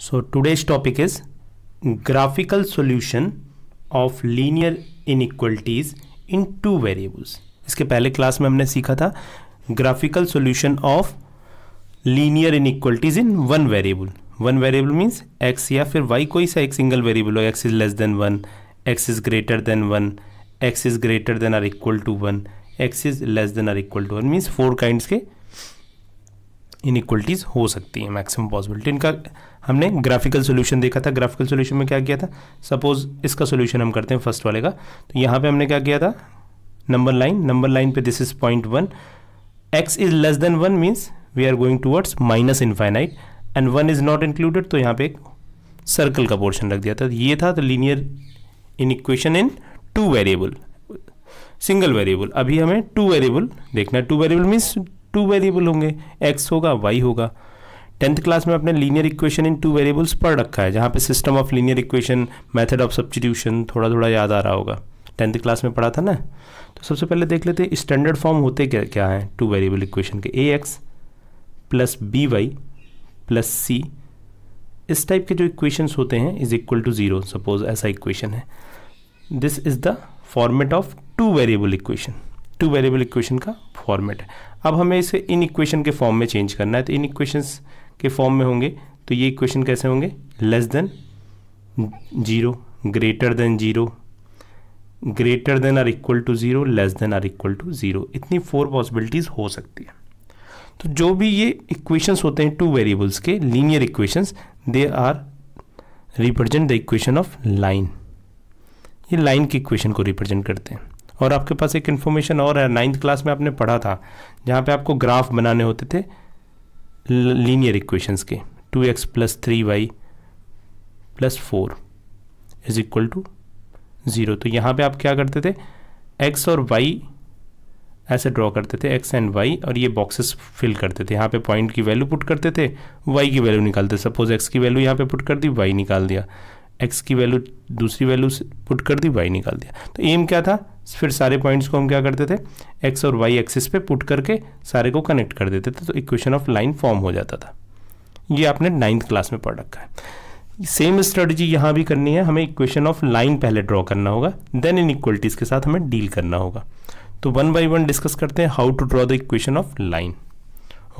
So today's topic is graphical solution of linear inequalities in two variables इसके पहले class में हमने सीखा था graphical solution of linear in inequalities in one variable one variable means X या फिर Y कोई सा एक सिंगल वेरिएबल हो X is less than one X is greater than one X is greater than or equal to one X is less than or equal to one means four kind के इन equalities हो सकती है maximum possibility इनका हमने graphical solution देखा था graphical solution में क्या किया था सपोज इसका सोल्यूशन हम करते हैं फर्स्ट वाले का तो यहाँ पे हमने क्या किया था नंबर लाइन नंबर लाइन पे this is point one X is less than one means we are going towards minus infinite and one is not included तो यहाँ पे एक सर्कल का पोर्शन रख दिया था तो ये था तो linear inequation in two variable single variable अभी हमें टू वेरिएबल देखना two variable means two variable होंगे एक्स होगा वाई होगा टेंथ क्लास में आपने linear equation in two variables पढ़ रखा है जहाँ पे system of linear equation method of substitution थोड़ा थोड़ा याद आ रहा होगा टेंथ क्लास में पढ़ा था ना तो सबसे पहले देख लेते हैं स्टैंडर्ड फॉर्म होते क्या क्या हैं टू वेरिएबल इक्वेशन के A x plus B Y plus सी इस टाइप के जो इक्वेशंस होते हैं is equal to zero suppose ऐसा इक्वेशन है this is the format of two variable equation two variable equation का फॉर्मेट है अब हमें इसे इन इक्वेशन के फॉर्म में चेंज करना है तो इन इक्वेशंस के फॉर्म में होंगे तो ये इक्वेशन कैसे होंगे less than zero greater than zero greater than or equal to zero less than or equal to zero इतनी फोर पॉसिबिलिटीज़ हो सकती है तो जो भी ये इक्वेशंस होते हैं टू वेरिएबल्स के linear equations they are represent the equation of line ये लाइन की इक्वेशन को रिप्रेजेंट करते हैं और आपके पास एक इन्फॉर्मेशन और है नाइन्थ क्लास में आपने पढ़ा था जहाँ पे आपको ग्राफ बनाने होते थे लीनियर इक्वेशंस के two x plus three Y plus four is equal to zero तो यहाँ पे आप क्या करते थे एक्स और वाई ऐसे ड्रॉ करते थे एक्स एंड वाई और ये बॉक्सेस फिल करते थे यहाँ पे पॉइंट की वैल्यू पुट करते थे वाई की वैल्यू निकालते सपोज एक्स की वैल्यू यहाँ पे पुट कर दी वाई निकाल दिया एक्स की वैल्यू दूसरी वैल्यू से पुट कर दी वाई निकाल दिया तो एम क्या था फिर सारे पॉइंट्स को हम क्या करते थे एक्स और वाई एक्सिस पे पुट करके सारे को कनेक्ट कर देते थे तो इक्वेशन ऑफ लाइन फॉर्म हो जाता था ये आपने नाइन्थ क्लास में पढ़ रखा है सेम स्ट्रेटजी यहाँ भी करनी है हमें इक्वेशन ऑफ लाइन पहले ड्रॉ करना होगा देन इन इक्वलिटीज़ के साथ हमें डील करना होगा तो वन बाई वन डिस्कस करते हैं how to draw the equation of line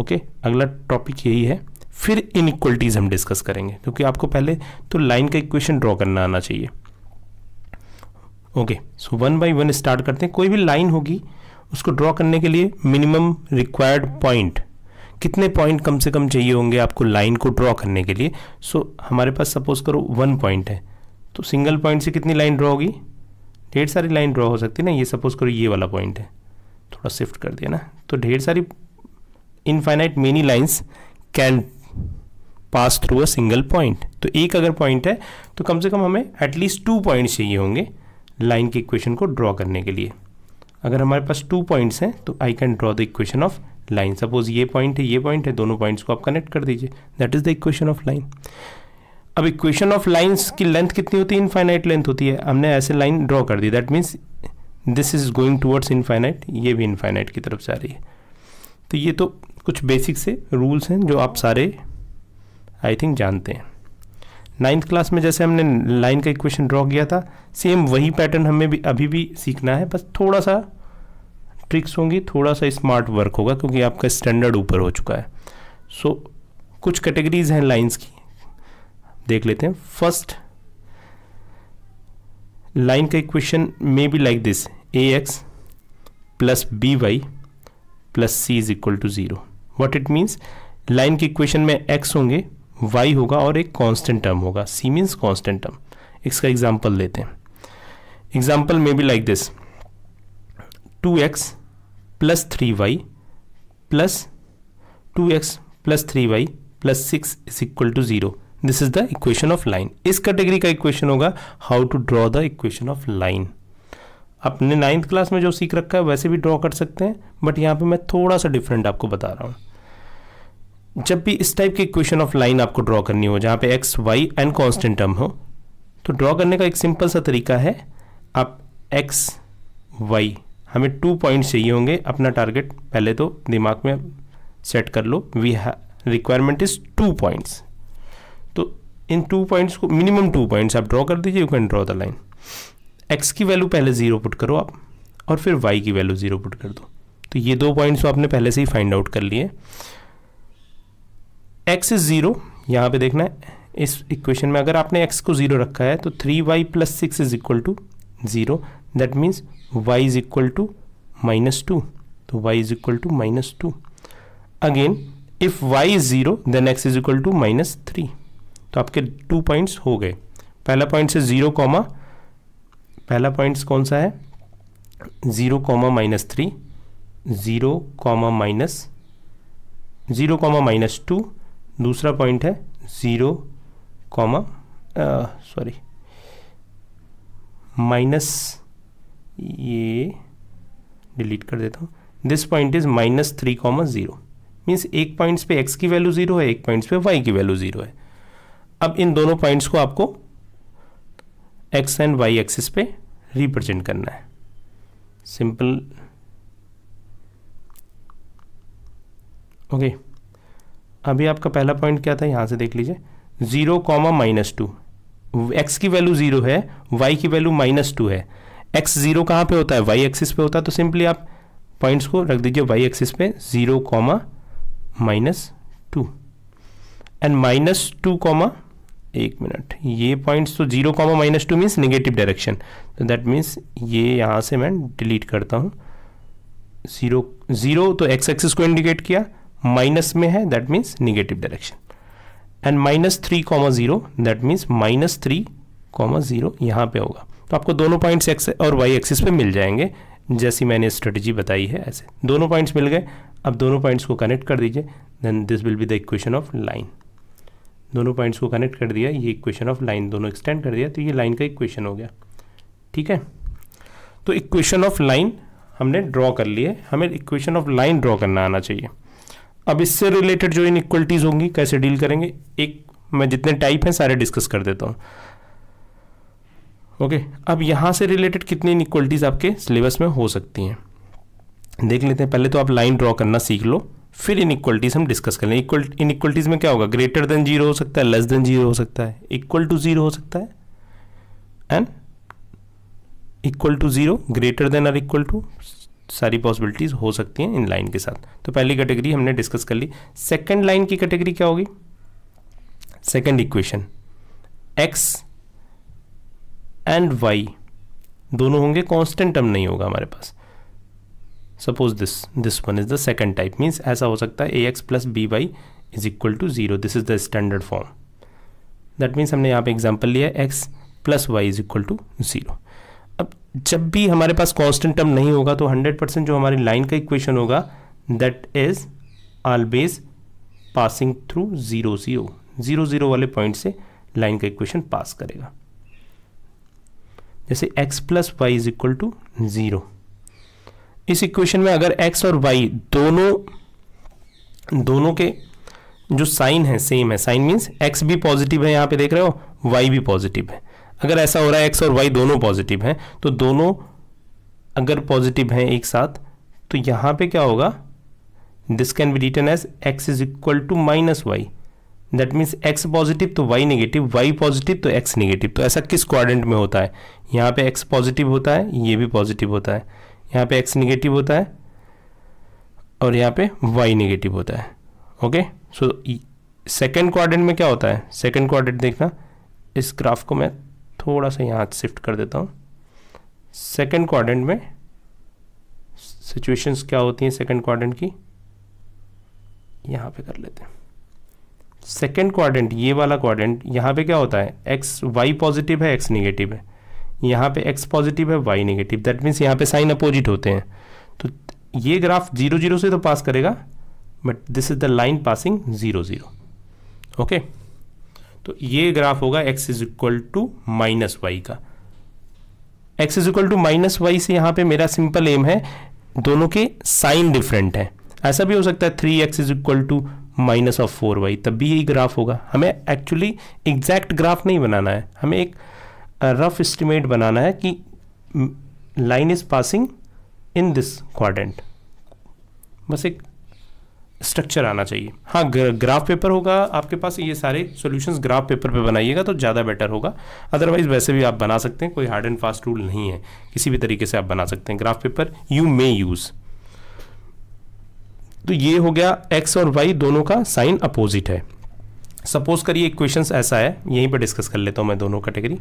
okay अगला टॉपिक यही है फिर इनक्वलिटीज़ हम डिस्कस करेंगे क्योंकि आपको पहले तो लाइन का इक्वेशन ड्रॉ करना आना चाहिए okay so one by one start करते हैं कोई भी लाइन होगी उसको ड्रॉ करने के लिए मिनिमम रिक्वायर्ड पॉइंट कितने पॉइंट कम से कम चाहिए होंगे आपको लाइन को ड्रॉ करने के लिए सो so, हमारे पास सपोज करो वन पॉइंट है तो सिंगल पॉइंट से कितनी लाइन ड्रॉ होगी ढेर सारी लाइन ड्रॉ हो सकती है ना ये सपोज करो ये वाला पॉइंट है थोड़ा शिफ्ट कर दिया ना तो ढेर सारी infinite many lines can pass through a single point तो एक अगर पॉइंट है तो कम से कम हमें एटलीस्ट टू पॉइंट्स चाहिए होंगे लाइन के इक्वेशन को ड्रॉ करने के लिए अगर हमारे पास टू पॉइंट्स हैं तो I can draw the equation of line suppose ये पॉइंट है ये पॉइंट है दोनों पॉइंट्स को आप कनेक्ट कर दीजिए that is the equation of line अब इक्वेशन ऑफ लाइन्स की लेंथ कितनी होती है इनफाइनाइट लेंथ होती है हमने ऐसे लाइन ड्रॉ कर दी that means this is going towards infinite ये भी इनफाइनाइट की तरफ जा रही है तो ये तो कुछ बेसिक से रूल्स हैं जो आप सारे आई थिंक जानते हैं नाइन्थ क्लास में जैसे हमने लाइन का इक्वेशन ड्रॉ किया था सेम वही पैटर्न हमें भी अभी भी सीखना है बस थोड़ा सा ट्रिक्स होंगी थोड़ा सा स्मार्ट वर्क होगा क्योंकि आपका स्टैंडर्ड ऊपर हो चुका है सो so, कुछ कैटेगरीज हैं लाइंस की देख लेते हैं फर्स्ट लाइन का equation may be like this a x plus B Y plus c is equal to zero what it means line के इक्वेशन में एक्स होंगे वाई होगा और एक कांस्टेंट टर्म होगा सी मीन्स कांस्टेंट टर्म इसका example लेते हैं एग्जांपल में be like this two x plus three Y plus two x plus three Y plus six is equal to zero this is the equation of line इस category का equation होगा how to draw the equation of line अपने ninth class में जो सीख रखा है वैसे भी ड्रॉ कर सकते हैं बट यहाँ पे मैं थोड़ा सा डिफरेंट आपको बता रहा हूँ जब भी इस टाइप के इक्वेशन ऑफ लाइन आपको ड्रॉ करनी हो जहाँ पे x y and constant term हो तो ड्रॉ करने का एक सिंपल सा तरीका है आप एक्स वाई हमें टू पॉइंट चाहिए होंगे अपना टारगेट पहले तो दिमाग में सेट कर लो we requirement is two points तो इन टू पॉइंट्स को मिनिमम टू पॉइंट्स आप ड्रॉ कर दीजिए you can draw the line x की वैल्यू पहले ज़ीरो पुट करो आप और फिर वाई की वैल्यू ज़ीरो पुट कर दो तो ये दो पॉइंट्स तो आपने पहले से ही फाइंड आउट कर लिए एक्स इज़ ज़ीरो यहाँ पे देखना है इस इक्वेशन में अगर आपने एक्स को ज़ीरो रखा है तो three Y plus six is equal to zero that means y is equal to minus two तो y is equal to minus two again if y is zero then x is equal to minus three तो आपके two points हो गए पहला point है zero comma पहला points कौन सा है zero comma minus three zero comma minus zero comma minus two दूसरा पॉइंट है ज़ीरो कॉमा सॉरी माइनस ये डिलीट कर देता हूँ this point is minus three comma zero means एक पॉइंट्स पे एक्स की वैल्यू ज़ीरो है एक पॉइंट्स पे वाई की वैल्यू ज़ीरो है अब इन दोनों पॉइंट्स को आपको एक्स एंड वाई एक्सिस पे रिप्रेजेंट करना है सिंपल ओके okay. अभी आपका पहला पॉइंट क्या था यहाँ से देख लीजिए zero comma minus two x की वैल्यू ज़ीरो है वाई की वैल्यू माइनस टू है एक्स ज़ीरो कहाँ पे होता है वाई एक्सिस पे होता है तो सिंपली आप पॉइंट्स को रख दीजिए वाई एक्सिस पे zero comma minus two and minus two comma एक मिनट ये पॉइंट्स तो zero comma minus two means negative direction तो दैट मीन्स ये यहाँ से मैं डिलीट करता हूँ ज़ीरो ज़ीरो तो एक्स एक्सिस को इंडिकेट किया माइनस में है that means negative direction and minus three comma zero that means minus three comma zero यहाँ पर होगा तो आपको दोनों पॉइंट्स एक्स और वाई एक्सिस पे मिल जाएंगे जैसी मैंने स्ट्रेटजी बताई है ऐसे दोनों पॉइंट्स मिल गए अब दोनों पॉइंट्स को कनेक्ट कर दीजिए then this will be the equation of line दोनों पॉइंट्स को कनेक्ट कर दिया ये इक्वेशन ऑफ लाइन दोनों एक्सटेंड कर दिया तो ये लाइन का इक्वेशन हो गया ठीक है तो इक्वेशन ऑफ लाइन हमने ड्रॉ कर लिए हमें इक्वेशन ऑफ लाइन ड्रॉ करना आना चाहिए अब इससे रिलेटेड जो इनक्वलिटीज़ होंगी कैसे डील करेंगे एक मैं जितने टाइप हैं सारे डिस्कस कर देता हूँ ओके okay, अब यहाँ से रिलेटेड कितनी इनक्वलिटीज़ आपके सिलेबस में हो सकती हैं देख लेते हैं पहले तो आप लाइन ड्रॉ करना सीख लो फिर इनक्वलिटीज़ हम डिस्कस कर लें इक्वल इनक्वलिटीज़ में क्या होगा ग्रेटर देन जीरो हो सकता है लेस देन जीरो हो सकता है इक्वल टू जीरो हो सकता है and equal to zero greater than और इक्वल टू सारी पॉसिबिलिटीज़ हो सकती हैं इन लाइन के साथ तो पहली कैटेगरी हमने डिस्कस कर ली सेकेंड लाइन की कैटेगरी क्या होगी second equation x and y दोनों होंगे कांस्टेंट टर्म नहीं होगा हमारे पास suppose this this one is the second type means ऐसा हो सकता है a x plus B y is equal to zero this is the standard form that means हमने यहाँ पे एग्जाम्पल लिया x plus y is equal to zero जब भी हमारे पास कांस्टेंट टर्म नहीं होगा तो 100 परसेंट जो हमारी लाइन का इक्वेशन होगा that is always passing through zero zero zero zero वाले पॉइंट से लाइन का इक्वेशन पास करेगा जैसे x plus y is equal to zero इस इक्वेशन में अगर x और y दोनों दोनों के जो साइन है सेम है साइन मीन्स x भी पॉजिटिव है यहां पे देख रहे हो y भी पॉजिटिव है अगर ऐसा हो रहा है एक्स और वाई दोनों पॉजिटिव हैं तो दोनों अगर पॉजिटिव हैं एक साथ तो यहाँ पे क्या होगा this can be written as x is equal to minus y that means x positive तो वाई नेगेटिव वाई पॉजिटिव तो एक्स नेगेटिव तो ऐसा किस क्वाड्रेंट में होता है यहाँ पे एक्स पॉजिटिव होता है ये भी पॉजिटिव होता है यहाँ पे एक्स नेगेटिव होता है और यहाँ पे वाई नेगेटिव होता है ओके सो सेकेंड क्वाड्रेंट में क्या होता है सेकेंड क्वाड्रेंट देखना इस ग्राफ को मैं थोड़ा सा यहाँ शिफ्ट कर देता हूँ सेकेंड क्वाड्रेंट में सिचुएशंस क्या होती हैं सेकेंड क्वाड्रेंट की यहाँ पे कर लेते हैं सेकेंड क्वाड्रेंट ये वाला क्वाड्रेंट यहाँ पे क्या होता है एक्स वाई पॉजिटिव है एक्स निगेटिव है यहाँ पे एक्स पॉजिटिव है वाई निगेटिव दैट मीन्स यहाँ पे साइन अपोजिट होते हैं तो ये ग्राफ जीरो जीरो से तो पास करेगा but this is the line passing zero zero okay तो ये ग्राफ होगा x is equal to minus y का x is equal to minus y से यहां पे मेरा सिंपल एम है दोनों के साइन डिफरेंट है ऐसा भी हो सकता है three x is equal to minus of four y तब भी यही ग्राफ होगा हमें एक्चुअली एग्जैक्ट ग्राफ नहीं बनाना है हमें एक रफ एस्टिमेट बनाना है कि line is passing in this quadrant बस एक स्ट्रक्चर आना चाहिए हाँ ग्राफ पेपर होगा आपके पास ये सारे सॉल्यूशंस ग्राफ पेपर पे बनाइएगा तो ज़्यादा बेटर होगा अदरवाइज वैसे भी आप बना सकते हैं कोई हार्ड एंड फास्ट रूल नहीं है किसी भी तरीके से आप बना सकते हैं graph paper you may use तो ये हो गया एक्स और वाई दोनों का साइन अपोजिट है सपोज करिए इक्वेशन ऐसा है यहीं पर डिस्कस कर लेता हूँ मैं दोनों category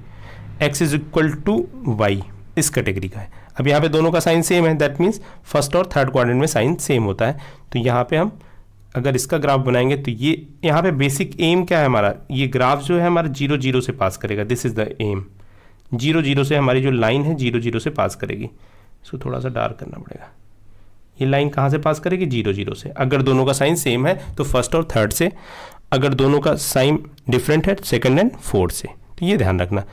x is equal to y इस कैटेगरी का है अब यहाँ पे दोनों का साइन सेम है दैट मीन्स फर्स्ट और थर्ड क्वार्टर में साइन सेम होता है तो यहाँ पे हम अगर इसका ग्राफ बनाएंगे तो ये यहाँ पे बेसिक एम क्या है हमारा ये ग्राफ जो है हमारा जीरो जीरो से पास करेगा this is the M zero zero से हमारी जो लाइन है जीरो जीरो से पास करेगी इसको थोड़ा सा डार्क करना पड़ेगा ये लाइन कहाँ से पास करेगी जीरो जीरो से अगर दोनों का साइन सेम है तो फर्स्ट और थर्ड से अगर दोनों का साइन डिफरेंट है सेकेंड एंड फोर्थ से तो ये ध्यान रखना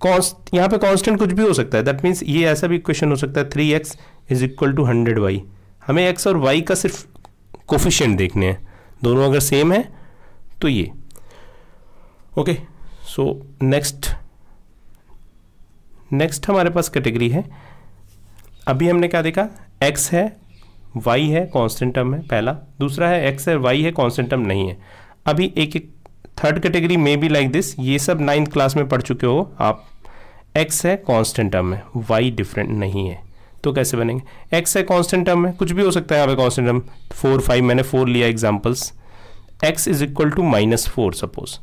कॉन्स्ट यहाँ पे कांस्टेंट कुछ भी हो सकता है दैट मीन्स ये ऐसा भी क्वेश्चन हो सकता है three x is equal to hundred y हमें एक्स और वाई का सिर्फ कोफिशेंट देखने हैं दोनों अगर सेम है तो ये ओके सो नेक्स्ट नेक्स्ट हमारे पास कैटेगरी है अभी हमने क्या देखा एक्स है वाई है कॉन्स्टेंट टर्म है पहला दूसरा है एक्स है वाई है कॉन्स्टेंट टर्म नहीं है अभी एक एक थर्ड कैटेगरी में भी लाइक दिस ये सब नाइन्थ क्लास में पढ़ चुके हो आप एक्स है कॉन्स्टेंट टर्म है वाई डिफरेंट नहीं है तो कैसे बनेंगे एक्स है कॉन्स्टेंट टर्म है कुछ भी हो सकता है यहाँ पे कॉन्स्टेंट टर्म फोर फाइव मैंने फोर लिया examples x is equal to minus four suppose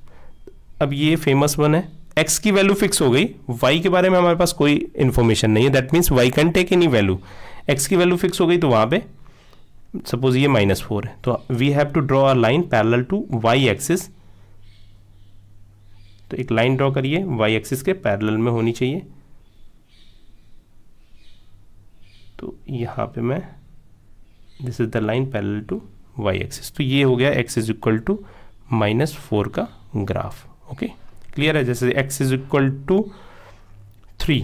अब ये फेमस वन है एक्स की वैल्यू फिक्स हो गई वाई के बारे में हमारे पास कोई इन्फॉर्मेशन नहीं है that means y can take any value x की वैल्यू फिक्स हो गई तो वहाँ पे सपोज ये माइनस फोर है तो we have to draw a line parallel to y axis तो एक लाइन ड्रॉ करिए वाई एक्सिस के पैरेलल में होनी चाहिए तो यहाँ पे मैं this is the line parallel to y axis तो ये हो गया x is equal to minus four का ग्राफ ओके क्लियर है जैसे x is equal to three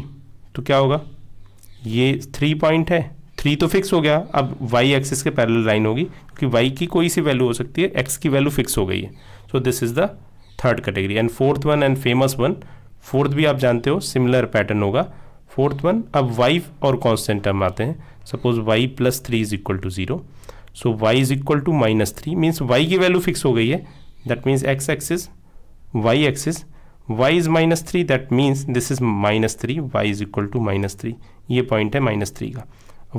तो क्या होगा ये थ्री पॉइंट है थ्री तो फिक्स हो गया अब वाई एक्सिस के पैरेलल लाइन होगी क्योंकि वाई की कोई सी वैल्यू हो सकती है एक्स की वैल्यू फिक्स हो गई है so this is the third category and fourth one and famous one fourth भी आप जानते हो सिमिलर पैटर्न होगा फोर्थ वन अब वाई और कॉन्स्टेंट टर्म आते हैं suppose y plus three is equal to zero so y is equal to minus three means y की वैल्यू फिक्स हो गई है that means x axis y axis y is minus three that means this is minus three y is equal to minus three ये point है minus three का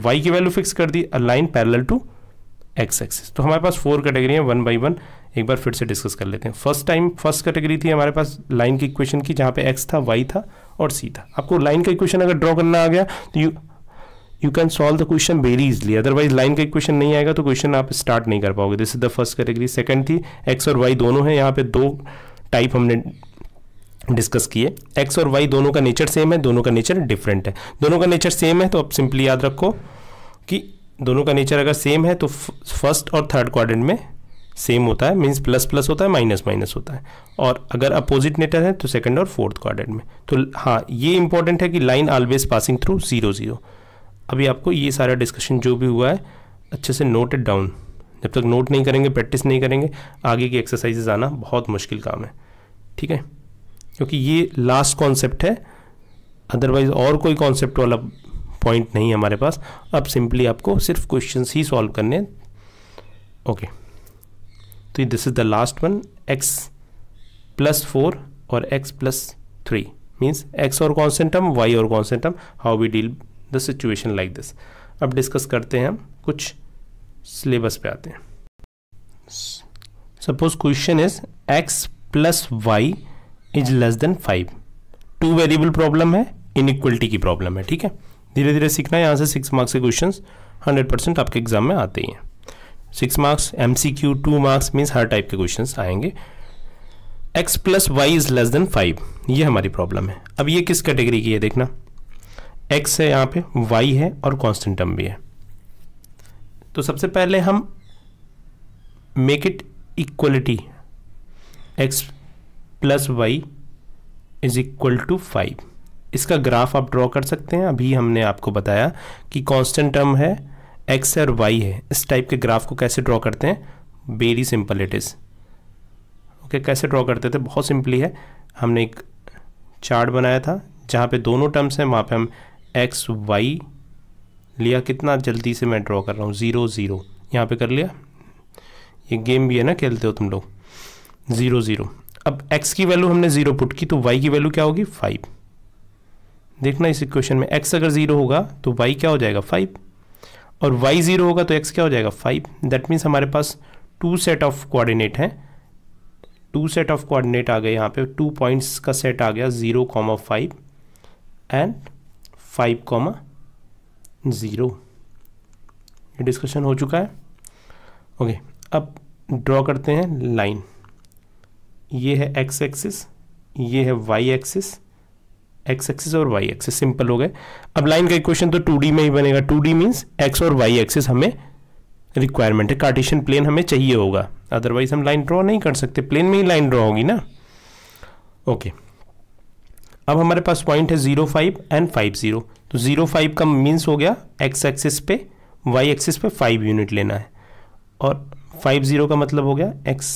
y की value fix कर दी line parallel to x axis तो हमारे पास four category है वन बाई वन एक बार फिर से डिस्कस कर लेते हैं फर्स्ट टाइम फर्स्ट कैटेगरी थी हमारे पास लाइन की इक्वेशन की जहाँ पे एक्स था वाई था और सीधा आपको लाइन का इक्वेशन अगर ड्रॉ करना आ गया तो you you can solve the question very easily otherwise line का इक्वेशन नहीं आएगा तो क्वेश्चन आप स्टार्ट नहीं कर पाओगे this is the first category second थी एक्स और वाई दोनों हैं यहाँ पे दो टाइप हमने डिस्कस किए एक्स और वाई दोनों का नेचर सेम है दोनों का नेचर डिफरेंट है दोनों का नेचर सेम है तो आप सिंपली याद रखो कि दोनों का नेचर अगर सेम है तो फर्स्ट और थर्ड क्वाड्रेंट में सेम होता है मीन्स प्लस प्लस होता है माइनस माइनस होता है और अगर अपोजिट नेटर है तो सेकंड और फोर्थ क्वाड्रेंट में तो हाँ ये इंपॉर्टेंट है कि line always passing through zero zero अभी आपको ये सारा डिस्कशन जो भी हुआ है अच्छे से नोटेड डाउन जब तक नोट नहीं करेंगे प्रैक्टिस नहीं करेंगे आगे की एक्सरसाइजेज आना बहुत मुश्किल काम है ठीक है क्योंकि ये लास्ट कॉन्सेप्ट है अदरवाइज और कोई कॉन्सेप्ट वाला पॉइंट नहीं है हमारे पास अब सिंपली आपको सिर्फ क्वेश्चंस ही सॉल्व करने हैं ओके okay. तो this is the last one x plus four और x plus three means x और कॉन्सेंटम वाई और constant term how we deal the situation like this अब डिस्कस करते हैं हम कुछ सिलेबस पे आते हैं suppose question is x plus y is less than five two variable problem है इनइक्वलिटी की प्रॉब्लम है ठीक है धीरे धीरे सीखना है यहाँ से सिक्स मार्क्स के क्वेश्चंस हंड्रेड परसेंट आपके एग्जाम में आते ही हैं six marks M C Q two marks means हर टाइप के क्वेश्चन आएंगे x plus y is less than five ये हमारी प्रॉब्लम है अब ये किस कैटेगरी की है देखना एक्स है यहाँ पे वाई है और कॉन्स्टेंट टर्म भी है तो सबसे पहले हम make it equality x plus y is equal to five इसका ग्राफ आप ड्रॉ कर सकते हैं अभी हमने आपको बताया कि कॉन्स्टेंट टर्म है एक्स है और वाई है इस टाइप के ग्राफ को कैसे ड्रॉ करते हैं very simple it is okay कैसे ड्रॉ करते थे बहुत सिंपली है हमने एक चार्ट बनाया था जहाँ पे दोनों टर्म्स हैं वहाँ पे हम एक्स वाई लिया कितना जल्दी से मैं ड्रॉ कर रहा हूँ ज़ीरो ज़ीरो यहाँ पे कर लिया ये गेम भी है ना खेलते हो तुम लोग ज़ीरो ज़ीरो अब x की वैल्यू हमने ज़ीरो पुट की तो y की वैल्यू क्या होगी फाइव देखना इस इक्वेशन में x अगर ज़ीरो होगा तो y क्या हो जाएगा फाइव और वाई ज़ीरो होगा तो एक्स क्या हो जाएगा फाइव दैट मीन्स हमारे पास टू सेट ऑफ कोऑर्डिनेट हैं टू सेट ऑफ कोऑर्डिनेट आ गए यहाँ पे टू पॉइंट्स का सेट आ गया zero comma five and five comma zero discussion हो चुका है ओके okay, अब ड्रॉ करते हैं लाइन ये है एक्स एक्सिस ये है वाई एक्सिस एक्स एक्सिस और वाई एक्सिस सिंपल हो गए अब लाइन का इक्वेशन तो टू में ही बनेगा टू डी मीन्स एक्स और वाई एक्सिस हमें रिक्वायरमेंट है कार्टिशन प्लेन हमें चाहिए होगा अदरवाइज हम लाइन ड्रॉ नहीं कर सकते प्लेन में ही लाइन ड्रॉ होगी ना ओके अब हमारे पास पॉइंट है zero five and five zero तो जीरो फाइव का मीन्स हो गया एक्स एक्सिस पे वाई एक्सिस पे फाइव यूनिट लेना है और फाइव जीरो का मतलब हो गया एक्स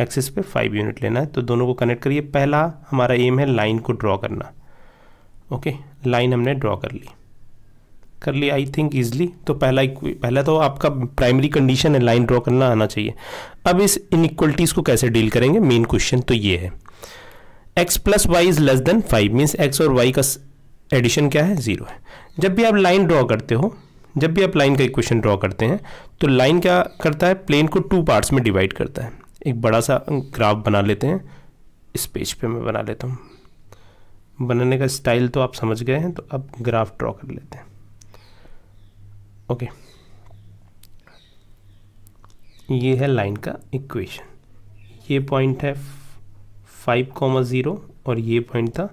एक्सिस पे फाइव यूनिट लेना है तो दोनों को कनेक्ट करिए पहला हमारा एम है लाइन को ड्रॉ करना ओके लाइन हमने ड्रॉ कर ली कर ली आई थिंक ईजली तो पहला पहला तो आपका प्राइमरी कंडीशन है लाइन ड्रॉ करना आना चाहिए अब इस इनक्वलिटीज़ को कैसे डील करेंगे मेन क्वेश्चन तो ये है x plus y is less than five means x और वाई का एडिशन क्या है ज़ीरो है जब भी आप लाइन ड्रॉ करते हो जब भी आप लाइन का इक्वेशन ड्रॉ करते हैं तो लाइन क्या करता है प्लेन को टू पार्ट्स में डिवाइड करता है एक बड़ा सा ग्राफ बना लेते हैं इस पेज पे मैं बना लेता हूँ बनाने का स्टाइल तो आप समझ गए हैं तो अब ग्राफ ड्रॉ कर लेते हैं ओके ये है लाइन का इक्वेशन ये पॉइंट है फाइव कॉमा ज़ीरो और ये पॉइंट था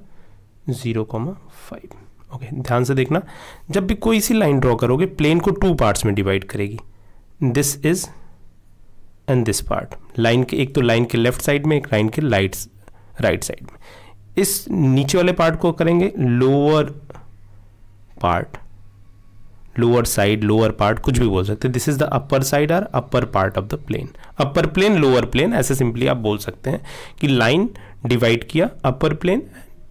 ज़ीरो कॉमा फाइव ओके ध्यान से देखना जब भी कोई सी लाइन ड्रॉ करोगे प्लेन को टू पार्ट्स में डिवाइड करेगी this is and this part line के एक तो लाइन के लेफ्ट साइड में एक लाइन के लाइट्स राइट साइड में इस नीचे वाले पार्ट को करेंगे lower part lower side lower part कुछ भी बोल सकते हैं this is the upper side और upper part of the plane upper plane lower plane ऐसे सिंपली आप बोल सकते हैं कि लाइन डिवाइड किया upper plane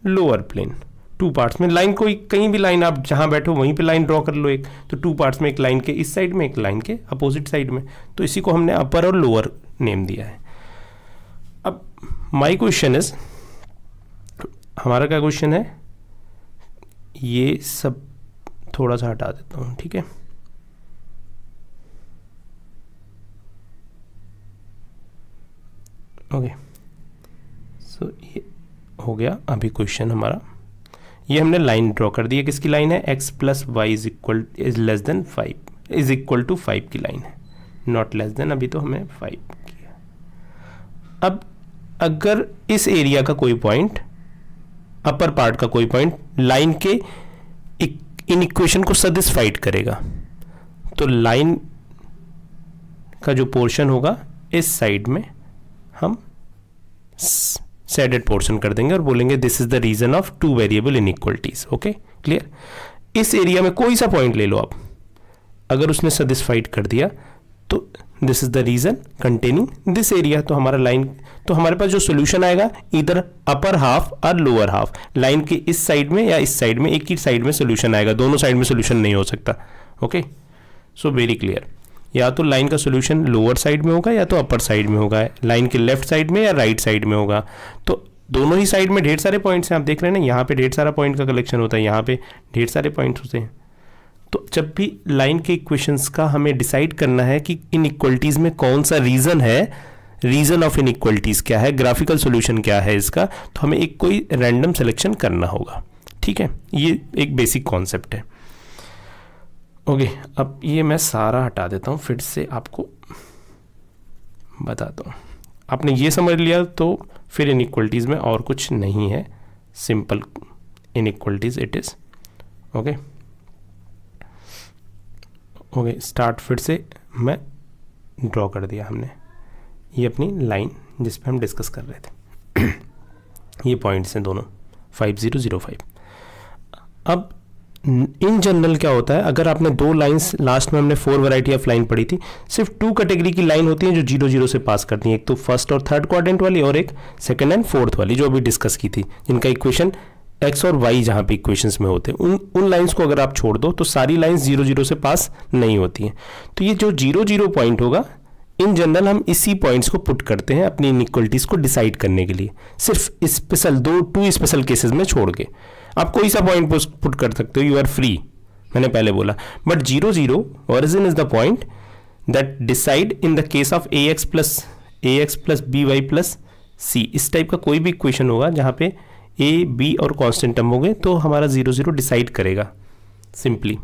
lower plane two parts में लाइन कोई कहीं भी लाइन आप जहां बैठो वहीं पे लाइन ड्रॉ कर लो एक तो टू पार्ट्स में एक लाइन के इस साइड में एक लाइन के अपोजिट साइड में तो इसी को हमने अपर और लोअर नेम दिया है अब माई क्वेश्चन इज़ हमारा क्या क्वेश्चन है ये सब थोड़ा सा हटा देता हूँ ठीक है ओके सो ये हो गया अभी क्वेश्चन हमारा ये हमने लाइन ड्रॉ कर दी है किसकी लाइन है x plus y is equal is less than five is equal to five की लाइन है नॉट लेस देन अभी तो हमें फाइव किया अब अगर इस एरिया का कोई पॉइंट अपर पार्ट का कोई पॉइंट लाइन के इन इक्वेशन को सेटिस्फाइड करेगा तो लाइन का जो पोर्शन होगा इस साइड में हम सेडेड पोर्शन कर देंगे और बोलेंगे this is the region of two variable inequalities okay clear इस एरिया में कोई सा पॉइंट ले लो आप अगर उसने सेटिस्फाइड कर दिया तो this is the region containing this area तो हमारा लाइन तो हमारे पास जो सोल्यूशन आएगा इधर अपर हाफ और लोअर हाफ लाइन के इस साइड में या इस साइड में एक ही साइड में सोल्यूशन आएगा दोनों साइड में सोल्यूशन नहीं हो सकता ओके सो वेरी क्लियर या तो लाइन का सोल्यूशन लोअर साइड में होगा या तो अपर साइड में होगा लाइन के लेफ्ट साइड में या राइट right साइड में होगा तो दोनों ही साइड में ढेर सारे पॉइंट्स हैं आप देख रहे हैं ना यहाँ पे ढेर सारा पॉइंट का कलेक्शन होता है यहाँ पे ढेर सारे पॉइंट्स होते हैं तो जब भी लाइन के इक्वेशंस का हमें डिसाइड करना है कि इन इक्वलिटीज़ में कौन सा रीज़न है रीज़न ऑफ इन इक्वलिटीज़ क्या है ग्राफिकल सोल्यूशन क्या है इसका तो हमें एक कोई रैंडम सिलेक्शन करना होगा ठीक है ये एक बेसिक कॉन्सेप्ट है ओके अब ये मैं सारा हटा देता हूँ फिर से आपको बताता हूँ आपने ये समझ लिया तो फिर इन में और कुछ नहीं है simple in it is okay okay start फिर से मैं ड्रॉ कर दिया हमने ये अपनी लाइन जिस पर हम डिस्कस कर रहे थे ये पॉइंट्स हैं दोनों फाइव ज़ीरो ज़ीरो फाइव अब इन जनरल क्या होता है अगर आपने दो लाइंस लास्ट में हमने फोर वैरायटी ऑफ लाइन पढ़ी थी सिर्फ टू कैटेगरी की लाइन होती है जो जीरो जीरो से पास करती है एक तो फर्स्ट और थर्ड क्वारेंट वाली और एक सेकंड एंड फोर्थ वाली जो अभी डिस्कस की थी जिनका इक्वेशन एक्स और वाई जहाँ पे इक्वेशन में होते हैं उन उन लाइंस को अगर आप छोड़ दो तो सारी लाइंस जीरो जीरो से पास नहीं होती हैं तो ये जो जीरो जीरो पॉइंट होगा इन जनरल हम इसी पॉइंट्स को पुट करते हैं अपनी इक्वलिटीज को डिसाइड करने के लिए सिर्फ स्पेशल दो टू स्पेशल केसेस में छोड़ के आप कोई सा पॉइंट पुट कर सकते हो यू आर फ्री मैंने पहले बोला but zero zero origin is the point that decide in the case of a x plus a x plus B Y plus सी इस टाइप का कोई भी इक्वेशन होगा जहाँ पे ए बी और कॉन्स्टेंट टर्म होंगे तो हमारा जीरो जीरो डिसाइड करेगा सिंपली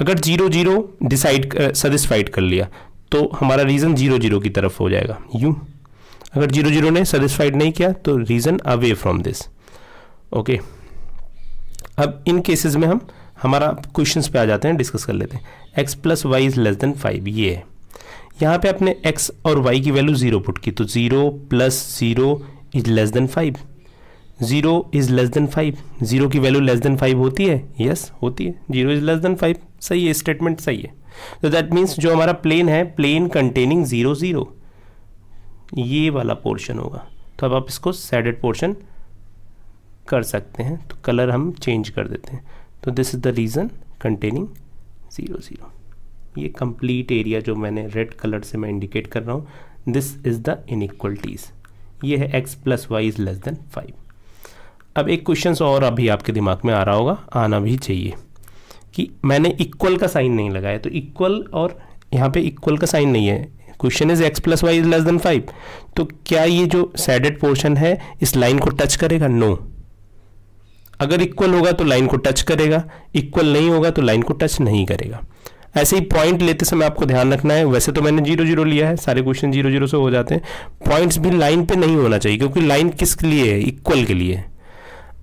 अगर जीरो जीरो डिसाइड सेटिस्फाइड कर लिया तो हमारा रीज़न जीरो जीरो की तरफ हो जाएगा यू अगर जीरो जीरो ने सेटिस्फाइड नहीं किया तो region away from this okay अब इन केसेस में हम हमारा क्वेश्चंस पे आ जाते हैं डिस्कस कर लेते हैं x plus y is less than five ये है यहाँ पे आपने एक्स और वाई की वैल्यू ज़ीरो पुट की तो zero plus zero is less than five zero is less than five zero की वैल्यू लेस देन फाइव होती है यस yes, होती है zero is less than five सही है स्टेटमेंट सही है तो दैट मीन्स जो हमारा प्लेन है प्लेन कंटेनिंग जीरो जीरो ये वाला पोर्शन होगा तो अब आप इसको सैडेड पोर्शन कर सकते हैं तो कलर हम चेंज कर देते हैं तो this is the region containing zero zero ये कंप्लीट एरिया जो मैंने रेड कलर से मैं इंडिकेट कर रहा हूँ दिस इज़ द इनक्वलिटीज़ ये है x plus y is less than five अब एक क्वेश्चन और अभी आपके दिमाग में आ रहा होगा आना भी चाहिए कि मैंने इक्वल का साइन नहीं लगाया तो इक्वल और यहाँ पे इक्वल का साइन नहीं है question is x plus y is less than five तो क्या ये जो सैडेड पोर्शन है इस लाइन को टच करेगा नो no. अगर इक्वल होगा तो लाइन को टच करेगा इक्वल नहीं होगा तो लाइन को टच नहीं करेगा ऐसे ही पॉइंट लेते समय आपको ध्यान रखना है वैसे तो मैंने जीरो जीरो लिया है सारे क्वेश्चन जीरो जीरो से हो जाते हैं पॉइंट्स भी लाइन पे नहीं होना चाहिए क्योंकि लाइन किसके लिए है इक्वल के लिए है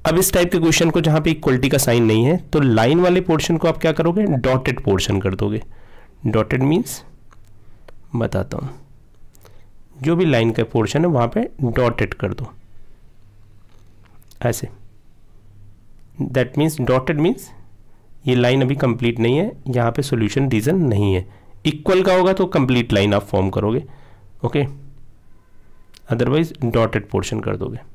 अब इस टाइप के क्वेश्चन को जहां पे इक्वलिटी का साइन नहीं है तो लाइन वाले पोर्शन को आप क्या करोगे डॉटेड पोर्शन कर दोगे डॉटेड मीन्स बताता हूं जो भी लाइन का पोर्शन है वहां पे डॉटेड कर दो ऐसे दैट मीन्स डॉटेड मीन्स ये लाइन अभी कंप्लीट नहीं है यहां पे सॉल्यूशन रीज़न नहीं है इक्वल का होगा तो कंप्लीट लाइन आप फॉर्म करोगे ओके अदरवाइज डॉटेड पोर्शन कर दोगे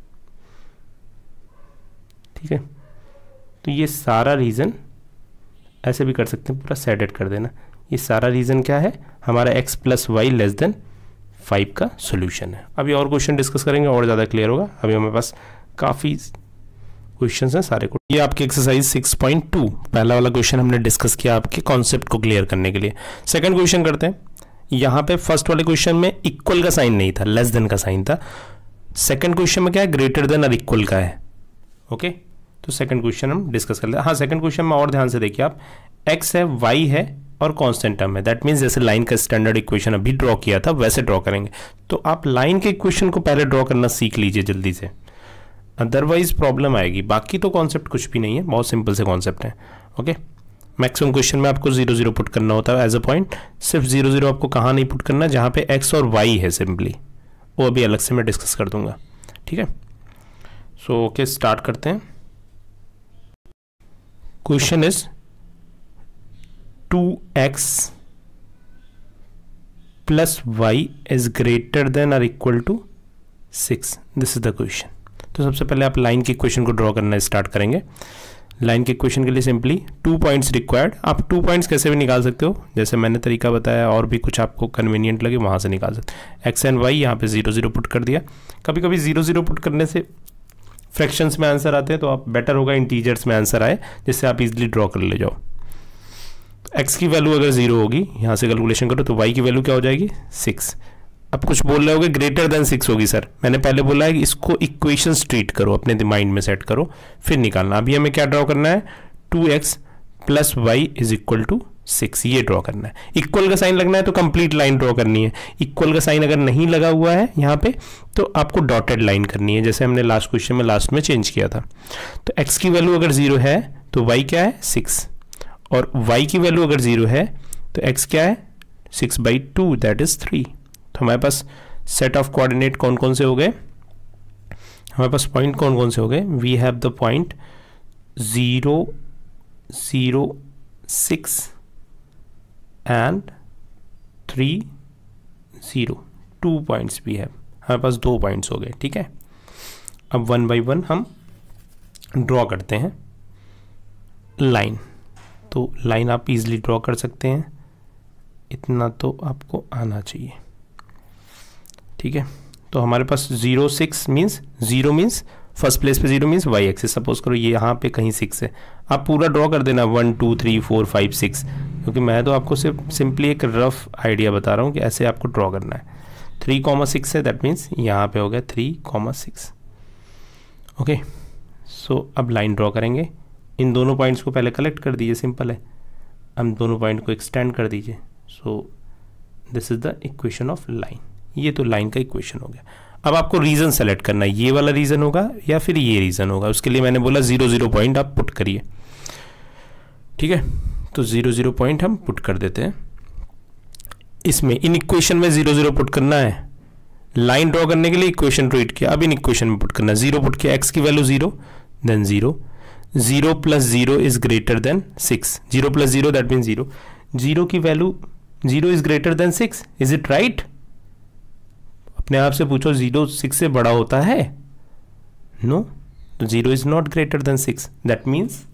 ठीक है तो ये सारा रीज़न ऐसे भी कर सकते हैं पूरा सेट एड कर देना ये सारा रीज़न क्या है हमारा x plus y less than five का सोल्यूशन है अभी और क्वेश्चन डिस्कस करेंगे और ज़्यादा क्लियर होगा अभी हमारे पास काफ़ी क्वेश्चन हैं सारे को ये आपकी एक्सरसाइज 6.2 पहला वाला क्वेश्चन हमने डिस्कस किया आपके कॉन्सेप्ट को क्लियर करने के लिए सेकंड क्वेश्चन करते हैं यहाँ पे फर्स्ट वाले क्वेश्चन में इक्वल का साइन नहीं था लेस देन का साइन था सेकंड क्वेश्चन में क्या है ग्रेटर देन और इक्वल का है ओके okay? तो सेकंड क्वेश्चन हम डिस्कस कर लेते हाँ सेकंड क्वेश्चन में और ध्यान से देखिए आप एक्स है वाई है और कांस्टेंट टर्म है दैट मीन्स जैसे लाइन का स्टैंडर्ड इक्वेशन अभी ड्रॉ किया था वैसे ड्रॉ करेंगे तो आप लाइन के इक्वेशन को पहले ड्रॉ करना सीख लीजिए जल्दी से अदरवाइज प्रॉब्लम आएगी बाकी तो कॉन्सेप्ट कुछ भी नहीं है बहुत सिंपल से कॉन्सेप्ट है ओके मैक्सिमम क्वेश्चन में आपको जीरो जीरो पुट करना होता है एज अ पॉइंट सिर्फ जीरो जीरो आपको कहाँ नहीं पुट करना जहाँ पे एक्स और वाई है सिंपली वो अभी अलग से मैं डिस्कस कर दूंगा ठीक है सो ओके स्टार्ट करते हैं question is two x plus y is greater than or equal to six this is the question तो सबसे पहले आप लाइन के क्वेश्चन को ड्रॉ करना स्टार्ट करेंगे लाइन के क्वेश्चन के लिए सिंपली टू पॉइंट्स रिक्वायर्ड आप टू पॉइंट्स कैसे भी निकाल सकते हो जैसे मैंने तरीका बताया और भी कुछ आपको कन्वीनियंट लगे वहाँ से निकाल सकते एक्स एंड वाई यहाँ पे जीरो जीरो पुट कर दिया कभी कभी जीरो जीरो पुट करने से फ्रैक्शंस में आंसर आते हैं तो आप बेटर होगा इंटीजर्स में आंसर आए जिससे आप इजिली ड्रॉ कर ले जाओ एक्स की वैल्यू अगर जीरो होगी यहाँ से कैलकुलेशन करो तो वाई की वैल्यू क्या हो जाएगी सिक्स अब कुछ बोल रहे गए ग्रेटर देन सिक्स होगी सर मैंने पहले बोला है कि इसको इक्वेशन ट्रीट करो अपने माइंड में सेट करो फिर निकालना अभी हमें क्या ड्रॉ करना है two x plus y is equal to six ये ड्रॉ करना है इक्वल का साइन लगना है तो कंप्लीट लाइन ड्रॉ करनी है इक्वल का साइन अगर नहीं लगा हुआ है यहाँ पे तो आपको डॉटेड लाइन करनी है जैसे हमने लास्ट क्वेश्चन में लास्ट में चेंज किया था तो एक्स की वैल्यू अगर जीरो है तो वाई क्या है सिक्स और वाई की वैल्यू अगर जीरो है तो एक्स क्या है six by two that is three तो हमारे पास सेट ऑफ कोऑर्डिनेट कौन कौन से हो गए हमारे पास पॉइंट कौन कौन से हो गए we have the point zero zero six and three zero two points भी है हमारे पास दो पॉइंट्स हो गए ठीक है अब वन बाई वन हम ड्रॉ करते हैं लाइन तो लाइन आप इजीली ड्रॉ कर सकते हैं इतना तो आपको आना चाहिए ठीक है तो हमारे पास zero six means zero means first place पे zero means y axis suppose करो ये यहाँ पे कहीं सिक्स है आप पूरा ड्रॉ कर देना one two three four five six क्योंकि मैं तो आपको सिर्फ सिंपली एक रफ आइडिया बता रहा हूँ कि ऐसे आपको ड्रॉ करना है थ्री कॉमा सिक्स है दैट मीन्स यहाँ पे हो गया three comma six okay so अब लाइन ड्रॉ करेंगे इन दोनों पॉइंट्स को पहले कलेक्ट कर दीजिए सिंपल है हम दोनों पॉइंट को एक्सटेंड कर दीजिए so this is the equation of line ये तो लाइन का इक्वेशन हो गया अब आपको रीज़न सेलेक्ट करना है ये वाला रीज़न होगा या फिर ये रीज़न होगा उसके लिए मैंने बोला ज़ीरो ज़ीरो पॉइंट आप पुट करिए ठीक है तो ज़ीरो ज़ीरो पॉइंट हम पुट कर देते हैं इसमें इन इक्वेशन में ज़ीरो ज़ीरो पुट करना है लाइन ड्रॉ करने के लिए इक्वेशन ट्रीट किया अब इन इक्वेशन में पुट करना है ज़ीरो पुट किया एक्स की value zero then zero zero plus zero is greater than six zero plus zero that mean zero zero की value zero is greater than six is it right अपने आप से पूछो zero six से बड़ा होता है no zero is not greater than six that means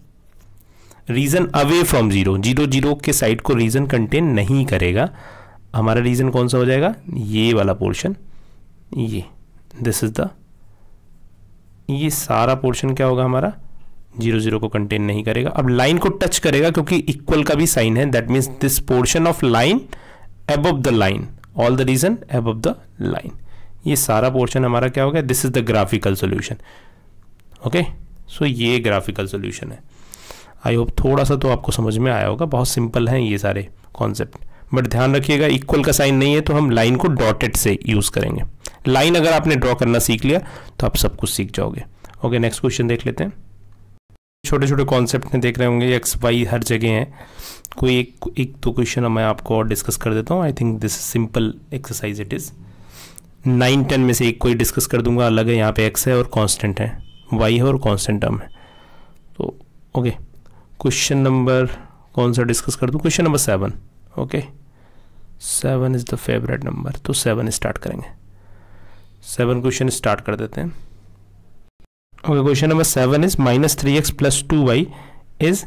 region away from zero zero zero के साइड को रीजन कंटेन नहीं करेगा हमारा रीजन कौन सा हो जाएगा ये वाला पोर्शन ये दिस इज द ये सारा पोर्शन क्या होगा हमारा जीरो जीरो को कंटेन नहीं करेगा अब लाइन को टच करेगा क्योंकि इक्वल का भी साइन है that means this portion of line above the line all the region above the line ये सारा पोर्शन हमारा क्या हो गया this is the graphical solution okay so ये ग्राफिकल सोल्यूशन है आई होप थोड़ा सा तो आपको समझ में आया होगा बहुत सिंपल हैं ये सारे कॉन्सेप्ट बट ध्यान रखिएगा इक्वल का साइन नहीं है तो हम लाइन को डॉटेड से यूज़ करेंगे लाइन अगर आपने ड्रॉ करना सीख लिया तो आप सब कुछ सीख जाओगे ओके नेक्स्ट क्वेश्चन देख लेते हैं छोटे छोटे कॉन्सेप्ट देख रहे होंगे एक्स वाई हर जगह हैं कोई एक एक दो क्वेश्चन मैं आपको और डिस्कस कर देता हूँ I think this simple exercise it is nine ten में से एक कोई डिस्कस कर दूंगा अलग है यहाँ पे एक्स है और कांस्टेंट है वाई है और कांस्टेंट टर्म है तो ओके okay. क्वेश्चन नंबर कौन सा डिस्कस कर दूँ question number seven okay seven is the favourite number तो सेवन स्टार्ट करेंगे सेवन क्वेश्चन स्टार्ट कर देते हैं okay question number seven is minus three x plus two y is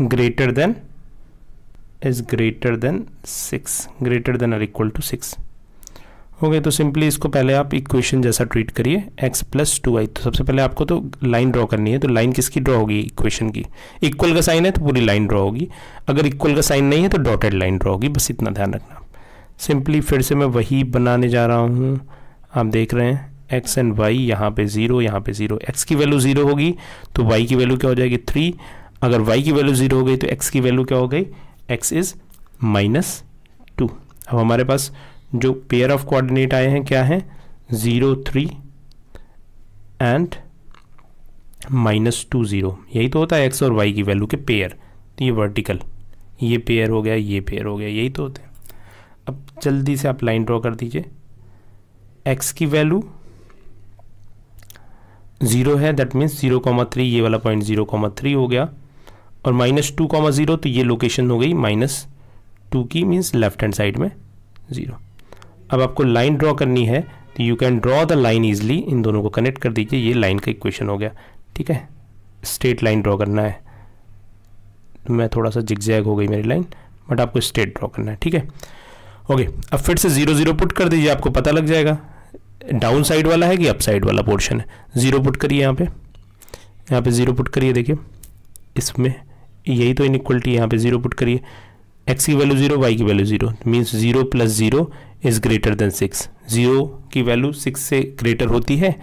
greater than is greater than six greater than or equal to six हो गए तो simply इसको पहले आप इक्वेशन जैसा ट्रीट करिए एक्स प्लस टू आई तो सबसे पहले आपको तो लाइन ड्रॉ करनी है तो लाइन किसकी ड्रॉ होगी इक्वेशन की इक्वल का साइन है तो पूरी लाइन ड्रॉ होगी अगर इक्वल का साइन नहीं है तो डॉटेड लाइन ड्रॉ होगी बस इतना ध्यान रखना सिंपली फिर से मैं वही बनाने जा रहा हूँ आप देख रहे हैं एक्स एंड वाई यहाँ पे ज़ीरो यहाँ पे ज़ीरो एक्स की वैल्यू ज़ीरो होगी तो वाई की वैल्यू क्या हो जाएगी थ्री अगर वाई की वैल्यू ज़ीरो हो गई तो एक्स की वैल्यू क्या हो गई एक्स इज़ माइनस टू अब हमारे पास जो पेयर ऑफ कोऑर्डिनेट आए हैं क्या हैं zero three and minus two zero यही तो होता है एक्स और वाई की वैल्यू के पेयर तो ये वर्टिकल ये पेयर हो गया ये पेयर हो गया यही तो होते हैं अब जल्दी से आप लाइन ड्रॉ कर दीजिए एक्स की वैल्यू ज़ीरो है that means zero comma three ये वाला पॉइंट ज़ीरो कॉमा थ्री हो गया और माइनस टू कॉमा ज़ीरो तो ये लोकेशन हो गई माइनस टू की मीन्स लेफ्ट हैंड साइड में ज़ीरो अब आपको लाइन ड्रॉ करनी है तो you can draw the line easily इन दोनों को कनेक्ट कर दीजिए ये लाइन का इक्वेशन हो गया ठीक है स्ट्रेट लाइन ड्रॉ करना है मैं थोड़ा सा जिगजैग हो गई मेरी लाइन बट आपको स्ट्रेट ड्रॉ करना है ठीक है ओके अब फिर से ज़ीरो ज़ीरो पुट कर दीजिए आपको पता लग जाएगा डाउन साइड वाला है कि अप साइड वाला पोर्शन है ज़ीरो पुट करिए यहाँ पे यहाँ पे ज़ीरो पुट करिए देखिए इसमें यही तो इनक्वलिटी यहाँ पे ज़ीरो पुट करिए एक्स की वैल्यू जीरो वाई की value zero means zero plus zero is greater than six zero की वैल्यू सिक्स से ग्रेटर होती है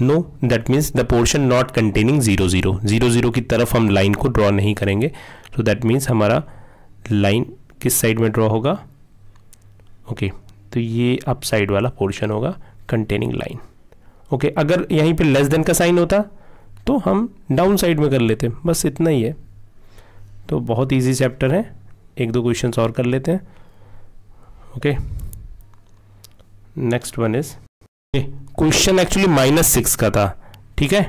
no that means the portion not containing zero zero zero zero की तरफ हम लाइन को ड्रॉ नहीं करेंगे सो दैट मीन्स हमारा लाइन किस साइड में ड्रॉ होगा ओके okay, तो ये अप साइड वाला पोर्शन होगा कंटेनिंग लाइन ओके अगर यहीं पे लेस देन का साइन होता तो हम डाउन साइड में कर लेते बस इतना ही है तो बहुत इजी चैप्टर है एक दो क्वेश्चन और कर लेते हैं okay next one is question actually minus six का था ठीक है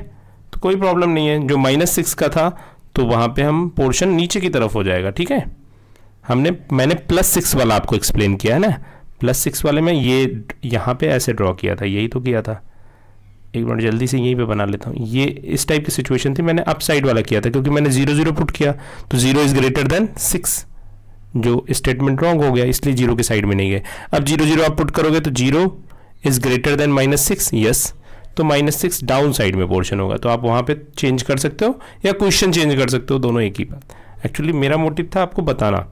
तो कोई प्रॉब्लम नहीं है जो माइनस सिक्स का था तो वहां पे हम पोर्शन नीचे की तरफ हो जाएगा ठीक है हमने मैंने प्लस सिक्स वाला आपको एक्सप्लेन किया है ना प्लस सिक्स वाले में ये यहाँ पे ऐसे ड्रॉ किया था यही तो किया था एक मिनट जल्दी से यहीं पे बना लेता हूँ ये इस टाइप की सिचुएशन थी मैंने अपसाइड वाला किया था क्योंकि मैंने जीरो जीरो पुट किया तो zero is greater than six जो स्टेटमेंट रॉन्ग हो गया इसलिए जीरो के साइड में नहीं गए अब जीरो जीरो आप पुट करोगे तो zero is greater than minus six yes तो माइनस सिक्स डाउन साइड में पोर्शन होगा तो आप वहाँ पे चेंज कर सकते हो या क्वेश्चन चेंज कर सकते हो दोनों एक ही बात एक्चुअली मेरा मोटिव था आपको बताना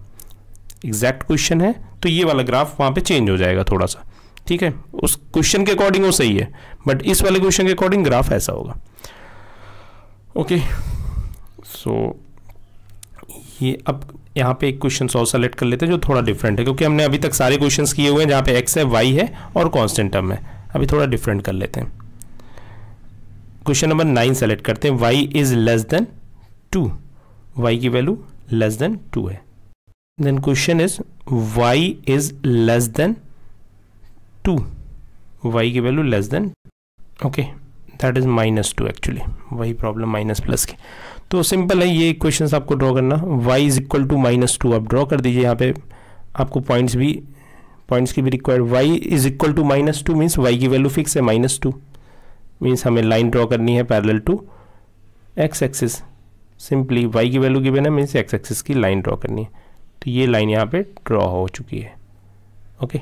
एग्जैक्ट क्वेश्चन है तो ये वाला ग्राफ वहाँ पे चेंज हो जाएगा थोड़ा सा ठीक है उस क्वेश्चन के अकॉर्डिंग वो सही है बट इस वाले क्वेश्चन के अकॉर्डिंग ग्राफ ऐसा होगा ओके सो ये अब यहाँ पे एक क्वेश्चन और सेलेक्ट कर लेते हैं जो थोड़ा डिफरेंट है क्योंकि हमने अभी तक सारे क्वेश्चन किए हुए हैं जहाँ पे एक्स है वाई है और कॉन्स्टेंट टर्म है अभी थोड़ा डिफरेंट कर लेते हैं क्वेश्चन नंबर नाइन सेलेक्ट करते हैं y is less than two y की वैल्यू लेस देन टू है then question is y is less than two y की value less than okay that is minus two actually वही problem minus plus की तो simple है ये question आपको draw करना y is equal to minus two आप ड्रॉ कर दीजिए यहाँ पे आपको पॉइंट्स भी पॉइंट्स की भी required y is equal to minus two means y की वैल्यू फिक्स है माइनस टू मीन्स हमें लाइन ड्रॉ करनी है parallel to x axis simply y की वैल्यू की बना मीन्स एक्स एक्सिस की लाइन ड्रॉ करनी है तो ये लाइन यहाँ पर ड्रॉ हो चुकी है ओके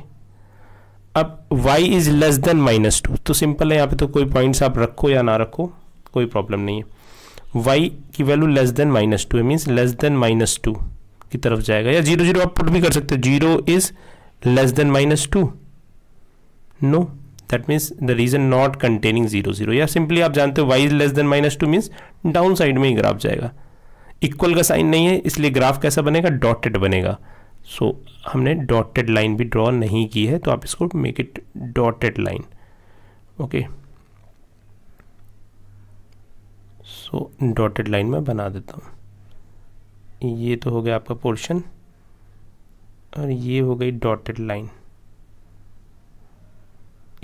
अब y is less than minus two तो सिंपल है यहाँ पर तो कोई पॉइंट्स आप रखो या ना रखो कोई प्रॉब्लम नहीं है वाई की value less than minus two means less than minus two की तरफ जाएगा या जीरो जीरो आप पुट भी कर सकते हो zero is less than minus two no that means the region not containing zero zero या सिंपली आप जानते हो y is less than minus two means down side में ही ग्राफ जाएगा इक्वल का साइन नहीं है इसलिए ग्राफ कैसा बनेगा डॉटेड बनेगा सो so, हमने डॉटेड लाइन भी ड्रॉ नहीं की है तो आप इसको make it dotted line okay so dotted line में बना देता हूँ ये तो हो गया आपका पोर्शन और ये हो गई डॉटेड लाइन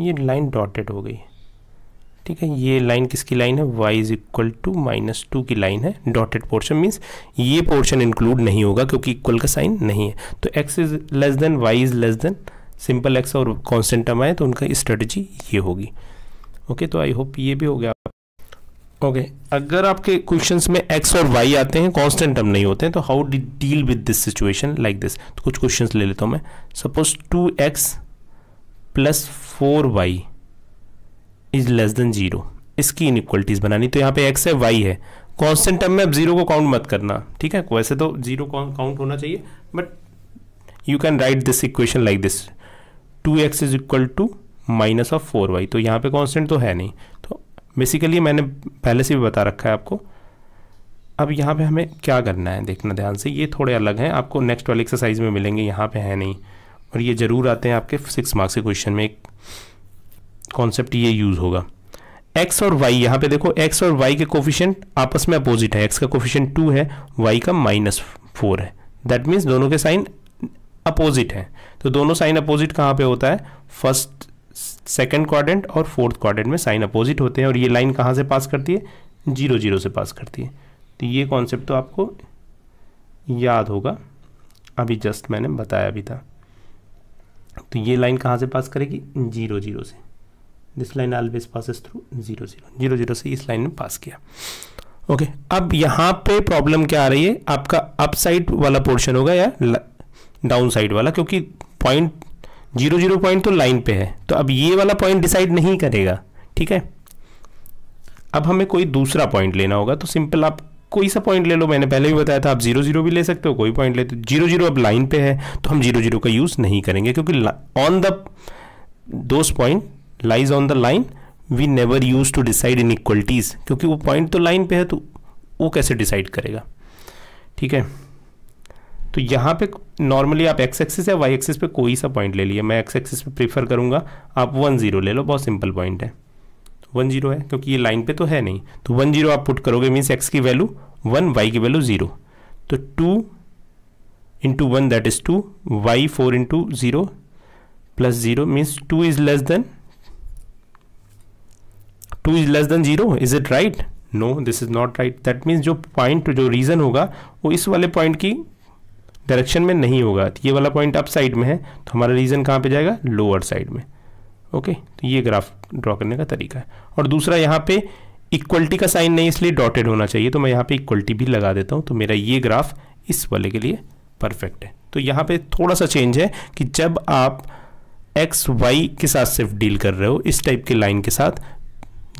ये लाइन डॉटेड हो गई ठीक है ये लाइन किसकी लाइन है y is equal to minus two की लाइन है डॉटेड पोर्शन मीन्स ये पोर्शन इंक्लूड नहीं होगा क्योंकि इक्वल का साइन नहीं है तो x is less than y is less than simple x और कॉन्स्टेंट टर्म आए तो उनका स्ट्रेटजी ये होगी ओके okay, तो आई होप ये भी हो गया ओके okay. अगर आपके क्वेश्चंस में एक्स और वाई आते हैं कांस्टेंट टर्म नहीं होते हैं तो how to deal with this situation like this तो कुछ क्वेश्चंस ले लेता हूँ मैं suppose two x plus four y is less than zero इसकी इनक्वलिटीज बनानी तो यहाँ पे एक्स है वाई है कांस्टेंट टर्म में अब जीरो को काउंट मत करना ठीक है वैसे तो जीरो काउंट होना चाहिए but you can write this equation like this two x is equal to minus of four y तो यहाँ पे कॉन्स्टेंट तो है नहीं बेसिकली मैंने पहले से भी बता रखा है आपको अब यहाँ पे हमें क्या करना है देखना ध्यान से ये थोड़े अलग हैं आपको नेक्स्ट वाले एक्सरसाइज में मिलेंगे यहाँ पे है नहीं और ये ज़रूर आते हैं आपके सिक्स मार्क्स के क्वेश्चन में एक कॉन्सेप्ट ये यूज़ होगा एक्स और वाई यहाँ पे देखो एक्स और वाई के कोफिशेंट आपस में अपोजिट है एक्स का कोफिशेंट टू है वाई का माइनस फोर है दैट मीन्स दोनों के साइन अपोजिट हैं तो दोनों साइन अपोजिट कहाँ पर होता है फर्स्ट सेकेंड क्वाड्रेंट और फोर्थ क्वाड्रेंट में साइन अपोजिट होते हैं और ये लाइन कहाँ से पास करती है जीरो जीरो से पास करती है तो ये कॉन्सेप्ट तो आपको याद होगा अभी जस्ट मैंने बताया अभी था तो ये लाइन कहाँ से पास करेगी जीरो जीरो से this line always passes through zero zero zero zero से इस लाइन में पास किया ओके okay, अब यहाँ पे प्रॉब्लम क्या आ रही है आपका अप साइड वाला पोर्शन होगा या डाउन साइड वाला क्योंकि पॉइंट जीरो जीरो पॉइंट तो लाइन पे है तो अब ये वाला पॉइंट डिसाइड नहीं करेगा ठीक है अब हमें कोई दूसरा पॉइंट लेना होगा तो सिंपल आप कोई सा पॉइंट ले लो मैंने पहले भी बताया था आप जीरो जीरो भी ले सकते हो कोई पॉइंट लेते हो जीरो जीरो अब लाइन पे है तो हम जीरो जीरो का यूज़ नहीं करेंगे क्योंकि on the those point lies on the line we never use to decide inequalities क्योंकि वो पॉइंट तो लाइन पे है तो वो कैसे डिसाइड करेगा ठीक है तो यहाँ पे नॉर्मली आप एक्स एक्सिस या वाई एक्सिस पे कोई सा पॉइंट ले लिए मैं एक्स एक्सिस पे प्रीफर करूँगा आप वन ज़ीरो ले लो बहुत सिंपल पॉइंट है वन जीरो है क्योंकि ये लाइन पे तो है नहीं तो वन जीरो आप पुट करोगे मीन्स एक्स की वैल्यू वन वाई की वैल्यू ज़ीरो तो two into one that is two y four into zero plus zero means two is less than two is less than zero is it right no this is not right that means जो point जो region होगा वो इस वाले point की direction में नहीं होगा तो ये वाला पॉइंट अप साइड में है तो हमारा रीजन कहाँ पे जाएगा लोअर साइड में ओके तो ये ग्राफ ड्रॉ करने का तरीका है और दूसरा यहाँ पे इक्वलिटी का साइन नहीं इसलिए डॉटेड होना चाहिए तो मैं यहाँ पे इक्वलिटी भी लगा देता हूँ तो मेरा ये ग्राफ इस वाले के लिए परफेक्ट है तो यहाँ पे थोड़ा सा चेंज है कि जब आप एक्स वाई के साथ सिर्फ डील कर रहे हो इस टाइप के लाइन के साथ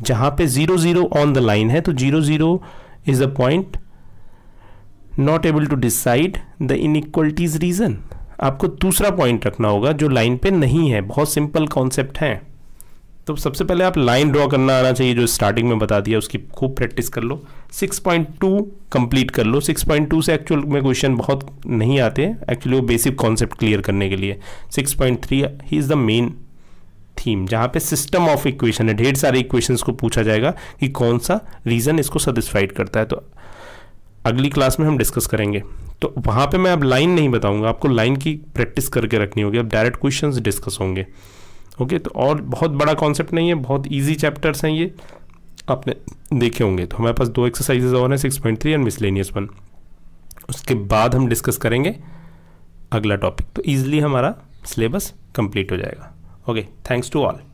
जहाँ पे zero zero on the line है तो zero zero is the point not able to decide the inequalities region आपको दूसरा पॉइंट रखना होगा जो लाइन पे नहीं है बहुत सिंपल कॉन्सेप्ट है तो सबसे पहले आप लाइन ड्रॉ करना आना चाहिए जो स्टार्टिंग में बता दिया उसकी खूब प्रैक्टिस कर लो 6.2 कंप्लीट कर लो 6.2 से एक्चुअल में क्वेश्चन बहुत नहीं आते हैं एक्चुअली वो बेसिक कॉन्सेप्ट क्लियर करने के लिए 6.3 ही इज़ द मेन थीम जहाँ पे सिस्टम ऑफ इक्वेशन है ढेर सारे इक्वेशंस को पूछा जाएगा कि कौन सा रीज़न इसको सेटिस्फाइड करता है तो अगली क्लास में हम डिस्कस करेंगे तो वहाँ पे मैं अब लाइन नहीं बताऊँगा आपको लाइन की प्रैक्टिस करके रखनी होगी अब डायरेक्ट क्वेश्चन डिस्कस होंगे ओके तो और बहुत बड़ा कॉन्सेप्ट नहीं है बहुत ईजी चैप्टर्स हैं ये आपने देखे होंगे तो हमारे पास दो एक्सरसाइजेज और हैं six point three and miscellaneous one उसके बाद हम डिस्कस करेंगे अगला टॉपिक तो ईजिली हमारा सिलेबस कंप्लीट हो जाएगा ओके थैंक्स टू ऑल